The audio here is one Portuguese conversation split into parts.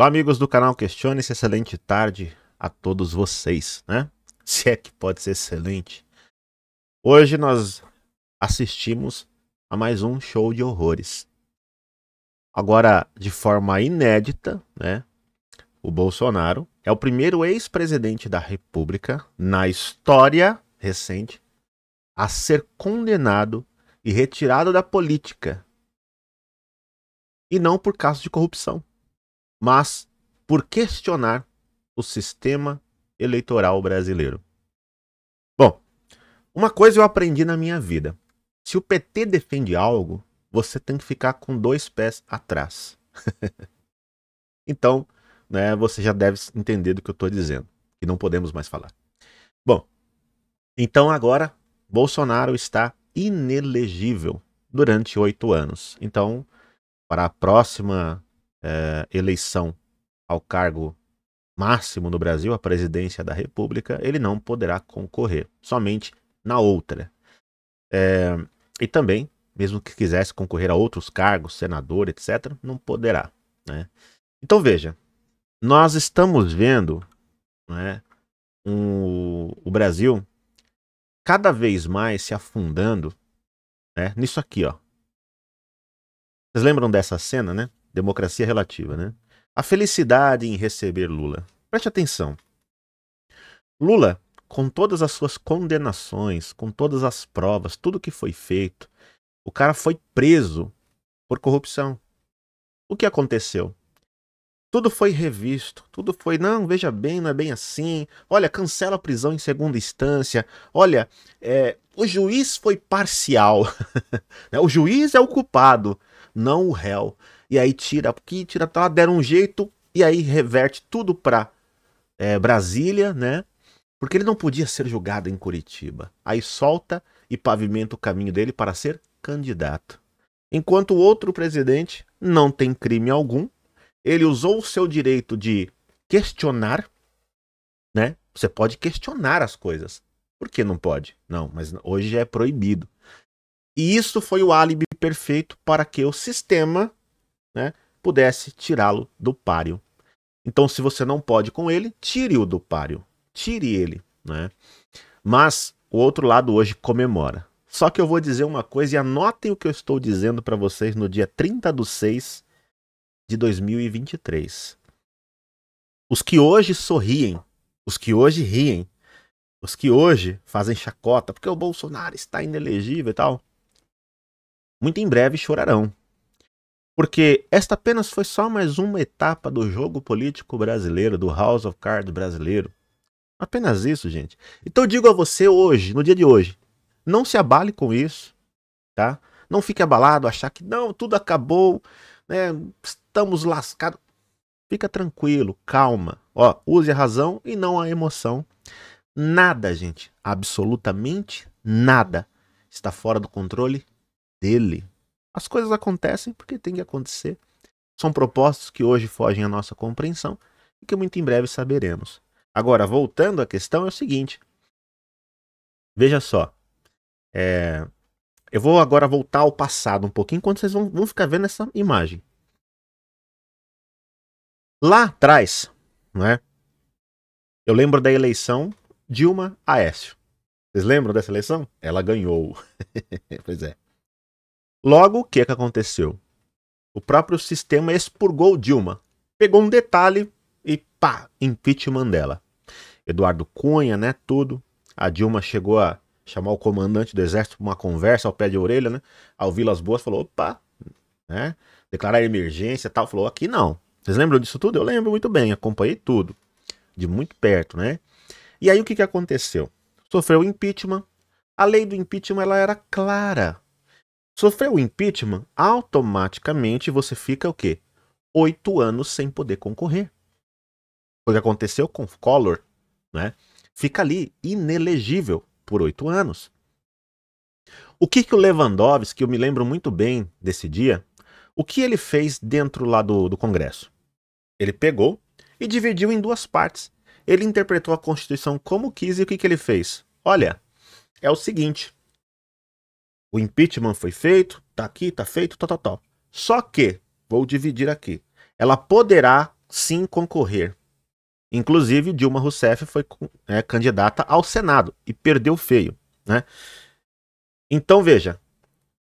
Olá, amigos do canal Questione. -se. Excelente tarde a todos vocês, né? Se é que pode ser excelente. Hoje nós assistimos a mais um show de horrores. Agora, de forma inédita, né? O Bolsonaro é o primeiro ex-presidente da República na história recente a ser condenado e retirado da política. E não por caso de corrupção mas por questionar o sistema eleitoral brasileiro. Bom, uma coisa eu aprendi na minha vida: se o PT defende algo, você tem que ficar com dois pés atrás. então, né, você já deve entender do que eu estou dizendo, que não podemos mais falar. Bom, então agora Bolsonaro está inelegível durante oito anos. Então, para a próxima é, eleição ao cargo máximo no Brasil, a presidência da República, ele não poderá concorrer, somente na outra. É, e também, mesmo que quisesse concorrer a outros cargos, senador, etc., não poderá. Né? Então veja, nós estamos vendo né, um, o Brasil cada vez mais se afundando né, nisso aqui. Ó. Vocês lembram dessa cena, né? Democracia relativa, né? A felicidade em receber Lula. Preste atenção. Lula, com todas as suas condenações, com todas as provas, tudo que foi feito, o cara foi preso por corrupção. O que aconteceu? Tudo foi revisto, tudo foi, não, veja bem, não é bem assim. Olha, cancela a prisão em segunda instância. Olha, é, o juiz foi parcial. o juiz é o culpado, não o réu e aí tira aqui, tira tá, deram um jeito e aí reverte tudo para é, Brasília, né? Porque ele não podia ser julgado em Curitiba. Aí solta e pavimenta o caminho dele para ser candidato. Enquanto o outro presidente não tem crime algum, ele usou o seu direito de questionar, né? Você pode questionar as coisas. Por que não pode? Não, mas hoje é proibido. E isso foi o álibi perfeito para que o sistema né, pudesse tirá-lo do páreo. Então, se você não pode com ele, tire-o do páreo. Tire ele. Né? Mas o outro lado hoje comemora. Só que eu vou dizer uma coisa e anotem o que eu estou dizendo para vocês no dia 30 de 6 de 2023. Os que hoje sorriem, os que hoje riem, os que hoje fazem chacota porque o Bolsonaro está inelegível e tal, muito em breve chorarão porque esta apenas foi só mais uma etapa do jogo político brasileiro, do House of Cards brasileiro. Apenas isso, gente. Então eu digo a você hoje, no dia de hoje, não se abale com isso, tá? Não fique abalado, achar que não, tudo acabou, né? Estamos lascados. Fica tranquilo, calma. Ó, use a razão e não a emoção. Nada, gente, absolutamente nada está fora do controle dele. As coisas acontecem porque tem que acontecer. São propostas que hoje fogem à nossa compreensão e que muito em breve saberemos. Agora, voltando à questão, é o seguinte. Veja só. É... Eu vou agora voltar ao passado um pouquinho, enquanto vocês vão, vão ficar vendo essa imagem. Lá atrás, não é? Eu lembro da eleição Dilma Aécio. Vocês lembram dessa eleição? Ela ganhou. pois é. Logo, o que, é que aconteceu? O próprio sistema expurgou Dilma, pegou um detalhe e pá, impeachment dela. Eduardo Cunha, né, tudo. A Dilma chegou a chamar o comandante do exército para uma conversa ao pé de orelha, né? Ao Vilas Boas falou, opa, né? Declarar emergência tal, falou aqui não. Vocês lembram disso tudo? Eu lembro muito bem, acompanhei tudo de muito perto, né? E aí o que, que aconteceu? Sofreu impeachment. A lei do impeachment ela era clara. Sofreu impeachment, automaticamente você fica o quê? Oito anos sem poder concorrer. Foi o que aconteceu com Collor, né? Fica ali inelegível por oito anos. O que, que o Lewandowski, eu me lembro muito bem desse dia, o que ele fez dentro lá do, do Congresso? Ele pegou e dividiu em duas partes. Ele interpretou a Constituição como quis e o que, que ele fez? Olha, é o seguinte: o impeachment foi feito, tá aqui, tá feito, tal, tá, tal, tá, tal. Tá. Só que, vou dividir aqui, ela poderá sim concorrer. Inclusive, Dilma Rousseff foi é, candidata ao Senado e perdeu feio, né? Então, veja,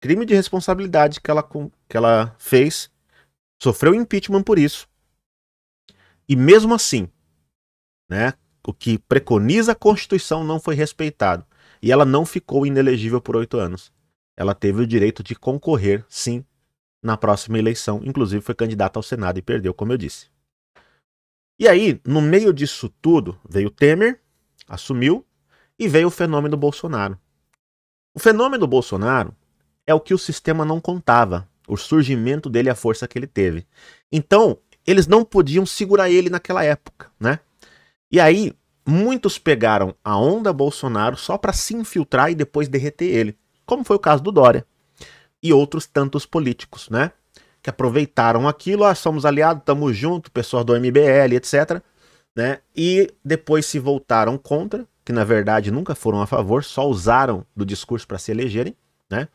crime de responsabilidade que ela, que ela fez, sofreu impeachment por isso. E mesmo assim, né, o que preconiza a Constituição não foi respeitado. E ela não ficou inelegível por oito anos ela teve o direito de concorrer, sim, na próxima eleição. Inclusive, foi candidata ao Senado e perdeu, como eu disse. E aí, no meio disso tudo, veio Temer, assumiu, e veio o fenômeno Bolsonaro. O fenômeno Bolsonaro é o que o sistema não contava, o surgimento dele a força que ele teve. Então, eles não podiam segurar ele naquela época, né? E aí, muitos pegaram a onda Bolsonaro só para se infiltrar e depois derreter ele como foi o caso do Dória e outros tantos políticos, né? Que aproveitaram aquilo, ah, somos aliados, tamo junto, pessoal do MBL, etc. Né? E depois se voltaram contra, que na verdade nunca foram a favor, só usaram do discurso para se elegerem, né?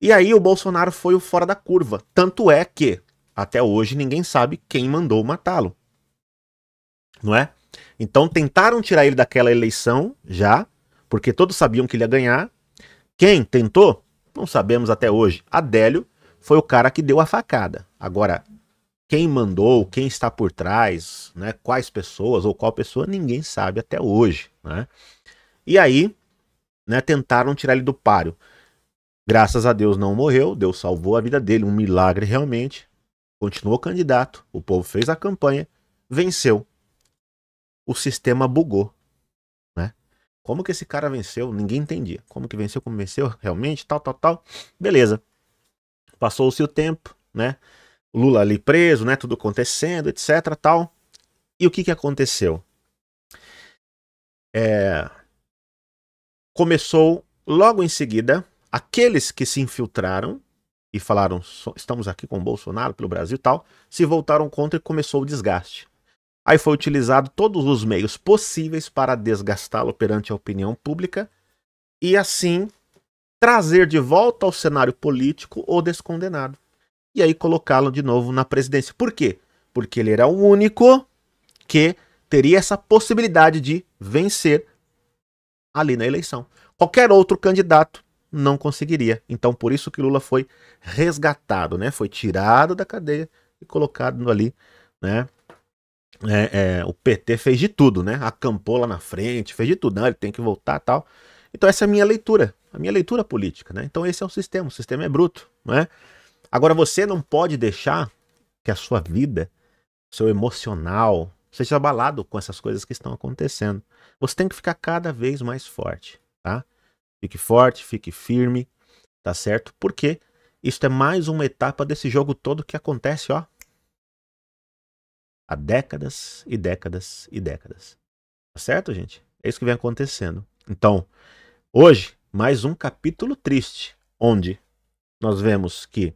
E aí o Bolsonaro foi o fora da curva. Tanto é que até hoje ninguém sabe quem mandou matá-lo. Não é? Então tentaram tirar ele daquela eleição já, porque todos sabiam que ele ia ganhar, quem tentou? Não sabemos até hoje. Adélio foi o cara que deu a facada. Agora, quem mandou, quem está por trás, né, quais pessoas ou qual pessoa, ninguém sabe até hoje. Né? E aí, né, tentaram tirar ele do páreo. Graças a Deus não morreu, Deus salvou a vida dele, um milagre realmente. Continuou candidato, o povo fez a campanha, venceu. O sistema bugou. Como que esse cara venceu? Ninguém entendia. Como que venceu? Como venceu realmente? Tal, tal, tal. Beleza. Passou-se o tempo, né? Lula ali preso, né? Tudo acontecendo, etc, tal. E o que que aconteceu? É... Começou logo em seguida aqueles que se infiltraram e falaram estamos aqui com Bolsonaro pelo Brasil e tal, se voltaram contra e começou o desgaste. Aí foi utilizado todos os meios possíveis para desgastá-lo perante a opinião pública e assim trazer de volta ao cenário político o descondenado. E aí colocá-lo de novo na presidência. Por quê? Porque ele era o único que teria essa possibilidade de vencer ali na eleição. Qualquer outro candidato não conseguiria. Então, por isso que Lula foi resgatado, né? Foi tirado da cadeia e colocado ali, né? é, é, o PT fez de tudo, né? Acampou lá na frente, fez de tudo, não, ele tem que voltar tal. Então essa é a minha leitura, a minha leitura política, né? Então esse é o sistema, o sistema é bruto, né? Agora você não pode deixar que a sua vida, seu emocional, seja abalado com essas coisas que estão acontecendo. Você tem que ficar cada vez mais forte, tá? Fique forte, fique firme, tá certo? Porque isso é mais uma etapa desse jogo todo que acontece, ó, há décadas e décadas e décadas. Tá certo, gente? É isso que vem acontecendo. Então, hoje, mais um capítulo triste, onde nós vemos que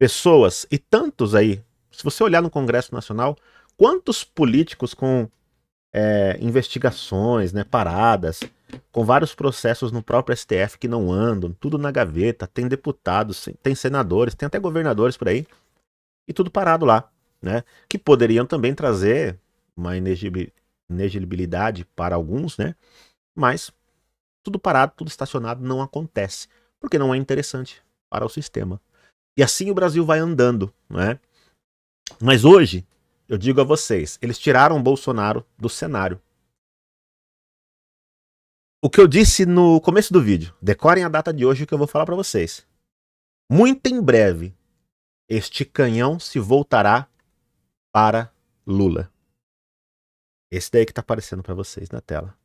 pessoas e tantos aí, se você olhar no Congresso Nacional, quantos políticos com é, investigações, né, paradas, com vários processos no próprio STF que não andam, tudo na gaveta, tem deputados, tem senadores, tem até governadores por aí, e tudo parado lá né? Que poderiam também trazer uma inegibilidade para alguns, né? Mas tudo parado, tudo estacionado não acontece, porque não é interessante para o sistema. E assim o Brasil vai andando, né? Mas hoje, eu digo a vocês, eles tiraram Bolsonaro do cenário. O que eu disse no começo do vídeo, decorem a data de hoje que eu vou falar para vocês. Muito em breve, este canhão se voltará para Lula. Esse daí que está aparecendo para vocês na tela.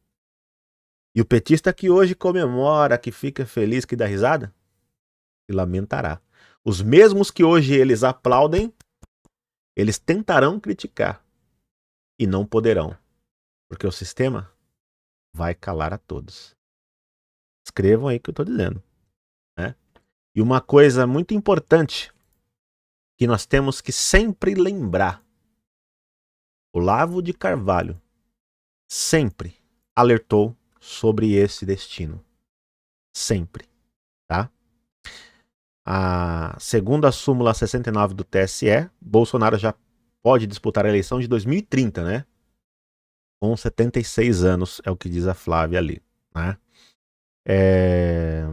E o petista que hoje comemora, que fica feliz, que dá risada, se lamentará. Os mesmos que hoje eles aplaudem, eles tentarão criticar e não poderão, porque o sistema vai calar a todos. Escrevam aí o que eu estou dizendo. Né? E uma coisa muito importante que nós temos que sempre lembrar Olavo de Carvalho sempre alertou sobre esse destino. Sempre, tá? A segunda súmula 69 do TSE, Bolsonaro já pode disputar a eleição de 2030, né? Com 76 anos, é o que diz a Flávia ali, né? É...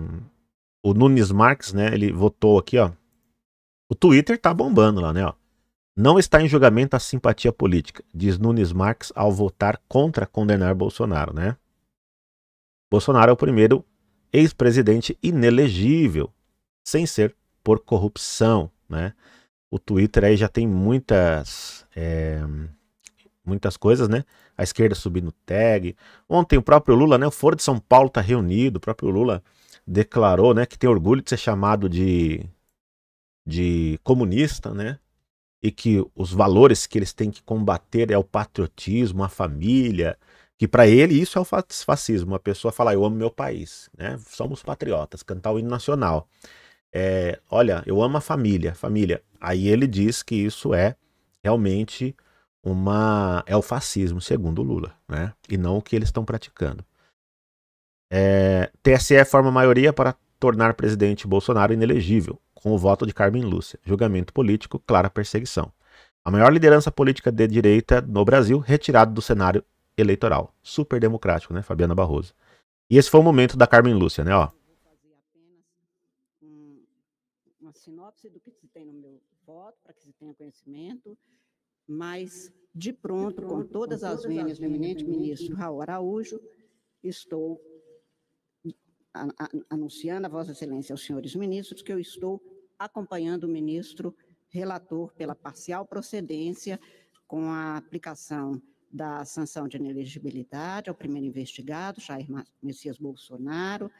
O Nunes Marques, né, ele votou aqui, ó. O Twitter tá bombando lá, né, ó. Não está em julgamento a simpatia política, diz Nunes Marques ao votar contra condenar Bolsonaro, né? Bolsonaro é o primeiro ex-presidente inelegível, sem ser por corrupção, né? O Twitter aí já tem muitas é, muitas coisas, né? A esquerda subindo tag. Ontem o próprio Lula, né? O Foro de São Paulo está reunido. O próprio Lula declarou, né? Que tem orgulho de ser chamado de de comunista, né? e que os valores que eles têm que combater é o patriotismo, a família, que para ele isso é o fascismo, a pessoa fala eu amo meu país, né? Somos patriotas, cantar o hino nacional. É, olha, eu amo a família, família. Aí ele diz que isso é realmente uma é o fascismo, segundo Lula, né? E não o que eles estão praticando. É, TSE forma maioria para tornar presidente Bolsonaro inelegível com o voto de Carmen Lúcia. Julgamento político, clara perseguição. A maior liderança política de direita no Brasil, retirada do cenário eleitoral. Super democrático, né? Fabiana Barroso. E esse foi o momento da Carmen Lúcia, né? Ó. apenas uma sinopse do que se tem no meu voto, para que se tenha conhecimento, mas de pronto, com todas as todas vênias do eminente ministro Raul Araújo, estou anunciando a Vossa Excelência aos senhores ministros que eu estou acompanhando o ministro relator pela parcial procedência com a aplicação da sanção de inelegibilidade ao primeiro investigado, Jair Messias Bolsonaro,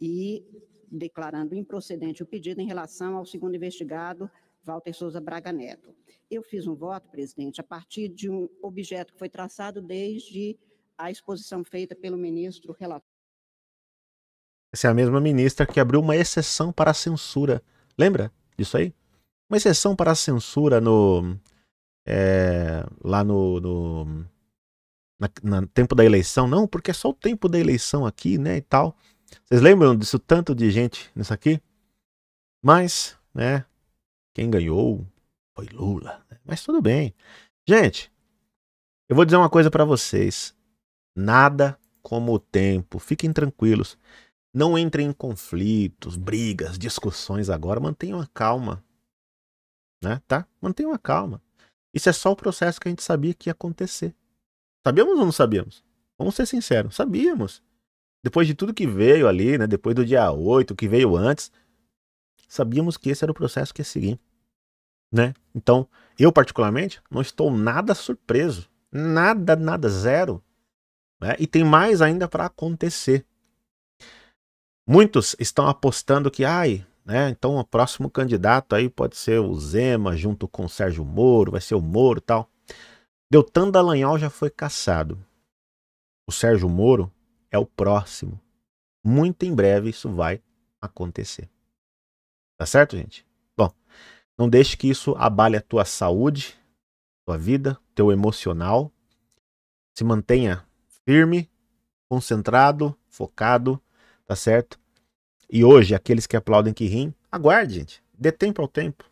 e declarando improcedente o pedido em relação ao segundo investigado, Walter Souza Braga Neto. Eu fiz um voto, presidente, a partir de um objeto que foi traçado desde a exposição feita pelo ministro relator. Essa é a mesma ministra que abriu uma exceção para a censura Lembra disso aí? Uma exceção para a censura no. É, lá no. no na, na, tempo da eleição, não, porque é só o tempo da eleição aqui, né? E tal. Vocês lembram disso tanto de gente nisso aqui? Mas, né? Quem ganhou foi Lula. Né, mas tudo bem. Gente, eu vou dizer uma coisa para vocês. Nada como o tempo. Fiquem tranquilos. Não entrem em conflitos, brigas, discussões agora. Mantenham a calma. Né? Tá? Mantenham a calma. Isso é só o processo que a gente sabia que ia acontecer. Sabíamos ou não sabíamos? Vamos ser sinceros, sabíamos. Depois de tudo que veio ali, né, depois do dia 8, que veio antes, sabíamos que esse era o processo que ia seguir. Né? Então, eu particularmente não estou nada surpreso. Nada, nada, zero. Né? E tem mais ainda para acontecer. Muitos estão apostando que, ai, né, então o próximo candidato aí pode ser o Zema junto com o Sérgio Moro, vai ser o Moro tal. Deltan Dallagnol já foi caçado. O Sérgio Moro é o próximo. Muito em breve isso vai acontecer. Tá certo, gente? Bom, não deixe que isso abale a tua saúde, tua vida, teu emocional. Se mantenha firme, concentrado, focado tá certo? E hoje, aqueles que aplaudem que riem, aguarde, gente. Dê tempo ao tempo.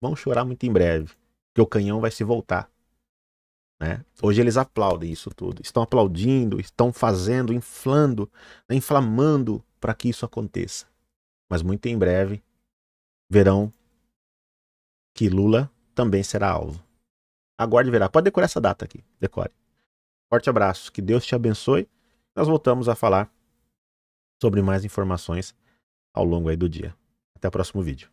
Vão chorar muito em breve, que o canhão vai se voltar. Né? Hoje eles aplaudem isso tudo. Estão aplaudindo, estão fazendo, inflando, né, inflamando para que isso aconteça. Mas muito em breve verão que Lula também será alvo. Aguarde verá. Pode decorar essa data aqui. Decore. Forte abraço. Que Deus te abençoe. Nós voltamos a falar sobre mais informações ao longo aí do dia. Até o próximo vídeo.